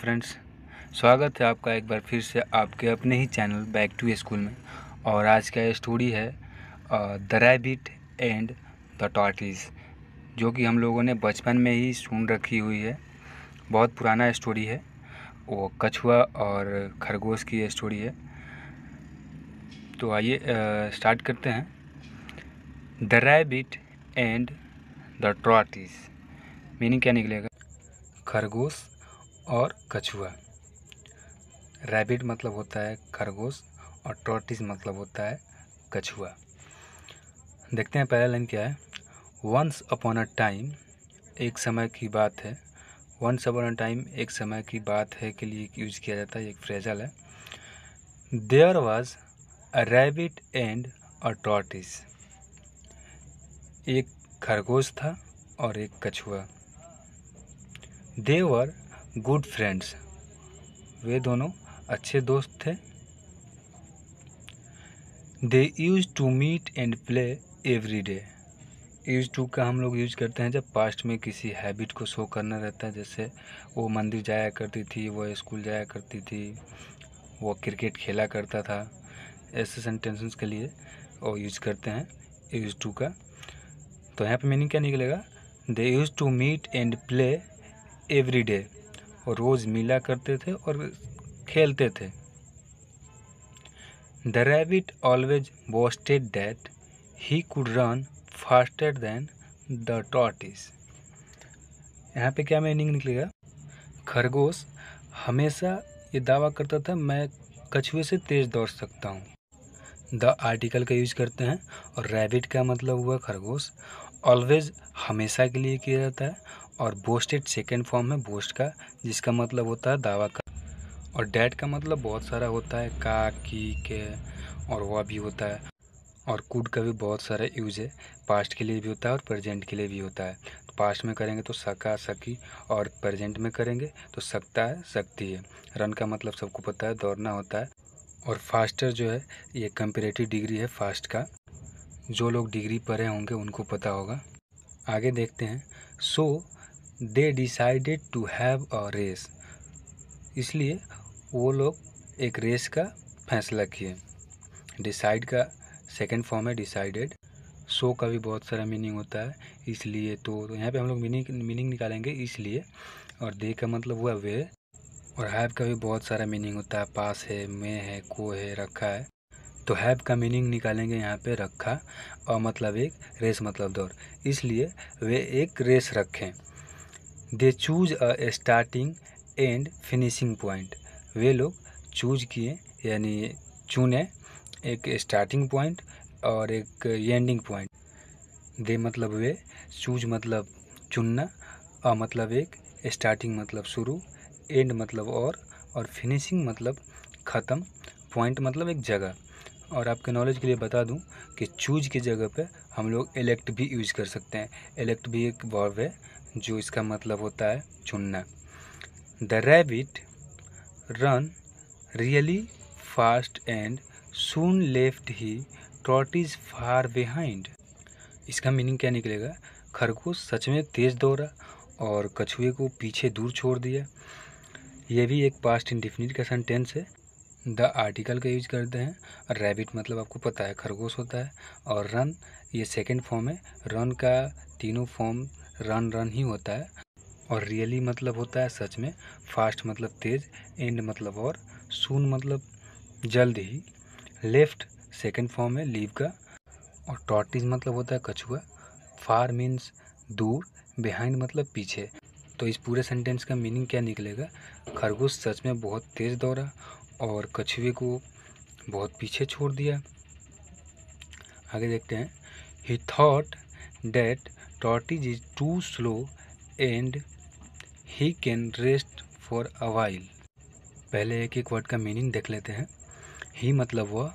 Friends स्वागत है आपका एक बार फिर से आपके अपने ही चैनल बैक टू स्कूल में और आज का स्टोरी है the rabbit and the tortoise जो कि हम लोगों ने बचपन में ही सुन रखी हुई है बहुत पुराना स्टोरी है वो कछुआ और खरगोश की स्टोरी है तो आइए स्टार्ट करते हैं the rabbit and the tortoise meaning क्या निकलेगा खरगोश और कछुआ रैबिट मतलब होता है खरगोश और टॉर्टिस मतलब होता है कछुआ देखते हैं पहला लाइन क्या है वंस अपॉन अ टाइम एक समय की बात है वंस अपॉन अ टाइम एक समय की बात है के लिए यूज किया जाता है एक फ्रेजल है there was a rabbit and a tortoise एक खरगोश था और एक कछुआ देवर गुड फ्रेंड्स वे दोनों अच्छे दोस्त थे they used to meet and play every day used to का हम लोग यूज करते हैं जब पास्ट में किसी हैबिट को शो करना रहता है जैसे वो मंदिर जाया करती थी वो स्कूल जाया करती थी वो क्रिकेट खेला करता था ऐसे सेंटेंसेस के लिए और यूज करते हैं यूज टू का तो यहाँ पे मीनिंग क्या निकलेगा they used to meet and play every day रोज़ मिला करते थे और खेलते थे the rabbit always boasted that he could run faster than the tortoise यहाँ पे क्या मीनिंग निकलेगा खरगोश हमेशा ये दावा करता था मैं कछुए से तेज़ दौड़ सकता हूँ द आर्टिकल का यूज करते हैं और रैबिट का मतलब हुआ खरगोश ऑलवेज हमेशा के लिए किया जाता है और बोस्टेड सेकेंड फॉर्म है बोस्ट का जिसका मतलब होता है दावा का और डैड का मतलब बहुत सारा होता है का की के और वह भी होता है और कुड का भी बहुत सारा यूज है पास्ट के लिए भी होता है और प्रेजेंट के लिए भी होता है तो पास्ट में करेंगे तो सका सकी और प्रेजेंट में करेंगे तो सकता है सकती है रन का मतलब सबको पता है दौड़ना होता है और फास्टर जो है ये कंपेरेटिव डिग्री है फास्ट का जो लोग डिग्री पढ़े होंगे उनको पता होगा आगे देखते हैं so so, they decided to have a race इसलिए वो लोग एक रेस का फैसला किए डिसाइड का सेकेंड फॉर्म है डिसाइडेड सो का भी बहुत सारा मीनिंग होता है इसलिए तो, तो यहाँ पे हम लोग मीनिंग मीनिंग निकालेंगे इसलिए और दे का मतलब हुआ वे और हैव का भी बहुत सारा मीनिंग होता है पास है मे है को है रखा है तो हैव का मीनिंग निकालेंगे यहाँ पे रखा और मतलब एक रेस मतलब दौड़ इसलिए वे एक रेस रखें they choose a starting and finishing point वे लोग चूज किए यानी चुने एक स्टार्टिंग पॉइंट और एक एंडिंग पॉइंट दे मतलब वे चूज मतलब चुनना अ मतलब एक स्टार्टिंग मतलब शुरू एंड मतलब और और फिनिशिंग मतलब ख़त्म पॉइंट मतलब एक जगह और आपके नॉलेज के लिए बता दूं कि चूज की जगह पे हम लोग इलेक्ट भी यूज कर सकते हैं इलेक्ट भी एक वर्ब है जो इसका मतलब होता है चुनना the rabbit ran really fast and soon left he trot is far behind इसका मीनिंग क्या निकलेगा खरगोश सच में तेज दौड़ा और कछुए को पीछे दूर छोड़ दिया यह भी एक पास्ट इंडिफिनिट का सेंटेंस है द आर्टिकल का यूज करते हैं रैबिट मतलब आपको पता है खरगोश होता है और रन ये सेकेंड फॉर्म है रन का तीनों फॉर्म रन रन ही होता है और रियली मतलब होता है सच में फास्ट मतलब तेज़ एंड मतलब और सून मतलब जल्द ही लेफ्ट सेकंड फॉर्म है लीव का और टॉटिज मतलब होता है कछुआ फार मीन्स दूर बिहाइंड मतलब पीछे तो इस पूरे सेंटेंस का मीनिंग क्या निकलेगा खरगोश सच में बहुत तेज़ दौड़ा और कछुए को बहुत पीछे छोड़ दिया आगे देखते हैं he thought that tortoise is too slow and he can rest for a while पहले एक एक वर्ड का मीनिंग देख लेते हैं ही मतलब वह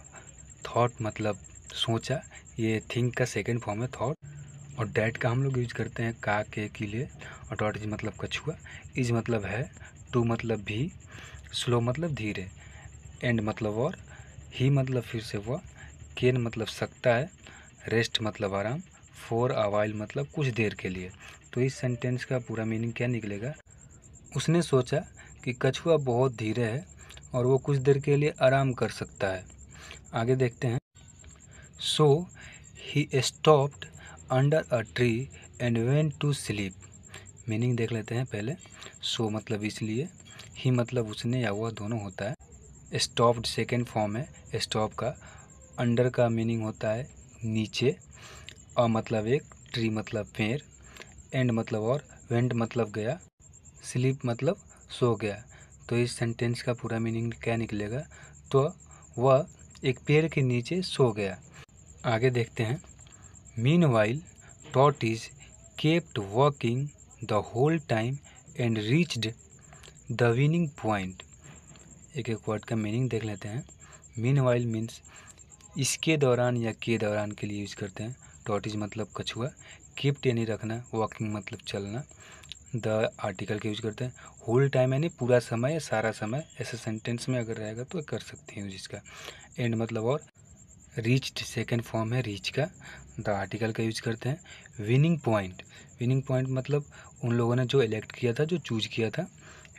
थाट मतलब सोचा ये थिंक का सेकेंड फॉर्म है थॉट और डैट का हम लोग यूज करते हैं का के के लिए और डॉट इज मतलब कछुआ इज मतलब है टू मतलब भी स्लो मतलब धीरे एंड मतलब और ही मतलब फिर से वह केन मतलब सकता है रेस्ट मतलब आराम फॉर अवाइल मतलब कुछ देर के लिए तो इस सेंटेंस का पूरा मीनिंग क्या निकलेगा उसने सोचा कि कछुआ बहुत धीरे है और वो कुछ देर के लिए आराम कर सकता है आगे देखते हैं so he stopped under a tree and went to sleep meaning देख लेते हैं पहले सो so मतलब इसलिए ही मतलब उसने या वह दोनों होता है स्टॉप्ड सेकेंड फॉर्म है स्टॉप का अंडर का मीनिंग होता है नीचे अ मतलब एक ट्री मतलब पेड़ एंड मतलब और वेंट मतलब गया स्लीप मतलब सो गया तो इस सेंटेंस का पूरा मीनिंग क्या निकलेगा तो वह एक पेड़ के नीचे सो गया आगे देखते हैं मीन वाइल टॉट is kept working the whole time and reached the winning point एक एक वर्ड का मीनिंग देख लेते हैं मीन वाइल मीन्स इसके दौरान या के दौरान के लिए यूज़ करते हैं टॉट इज मतलब कछुआ किप्ट यानी रखना वॉकिंग मतलब चलना द आर्टिकल का यूज करते हैं होल टाइम यानी पूरा समय या सारा समय ऐसे सेंटेंस में अगर रहेगा तो कर सकते हैं यूज इसका एंड मतलब और रीच्ड सेकेंड फॉर्म है रीच का द आर्टिकल का यूज करते हैं विनिंग पॉइंट विनिंग पॉइंट मतलब उन लोगों ने जो इलेक्ट किया था जो चूज किया था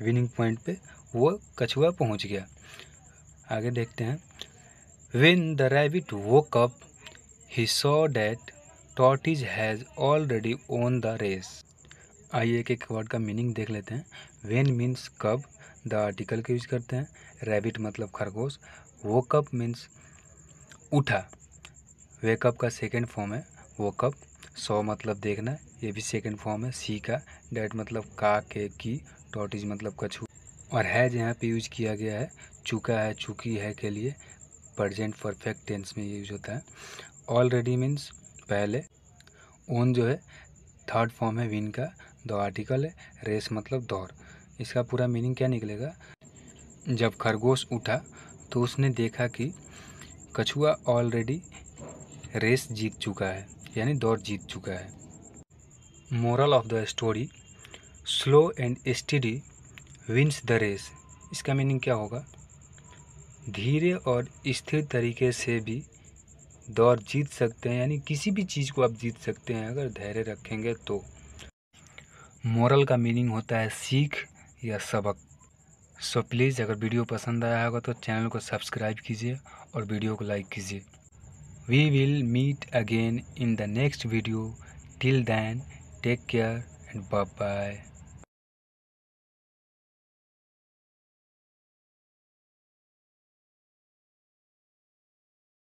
विनिंग पॉइंट पे वो कछुआ पहुंच गया आगे देखते हैं When the rabbit woke up, he saw that tortoise has already won the race. आइए एक एक वर्ड का मीनिंग देख लेते हैं वेन मीन्स कब द आर्टिकल का यूज़ करते हैं रैबिट मतलब खरगोश वोकअप मीन्स उठा वेकअप का सेकेंड फॉर्म है वोकअप सो मतलब देखना ये भी सेकेंड फॉर्म है सी का डैट मतलब का के की टॉटिज मतलब कछू और हैज यहाँ पे यूज किया गया है चुका है चुकी है के लिए प्रजेंट परफेक्ट टेंस में यूज होता है ऑलरेडी मीन्स पहले ओन जो है थर्ड फॉर्म है विन का दो आर्टिकल है रेस मतलब दौड़ इसका पूरा मीनिंग क्या निकलेगा जब खरगोश उठा तो उसने देखा कि कछुआ ऑलरेडी रेस जीत चुका है यानी दौड़ जीत चुका है moral of the story slow and steady wins the race इसका मीनिंग क्या होगा धीरे और स्थिर तरीके से भी दौर जीत सकते हैं यानी किसी भी चीज़ को आप जीत सकते हैं अगर धैर्य रखेंगे तो मॉरल का मीनिंग होता है सीख या सबक सो प्लीज़ अगर वीडियो पसंद आया होगा तो चैनल को सब्सक्राइब कीजिए और वीडियो को लाइक कीजिए we will meet again in the next video till then take care and bye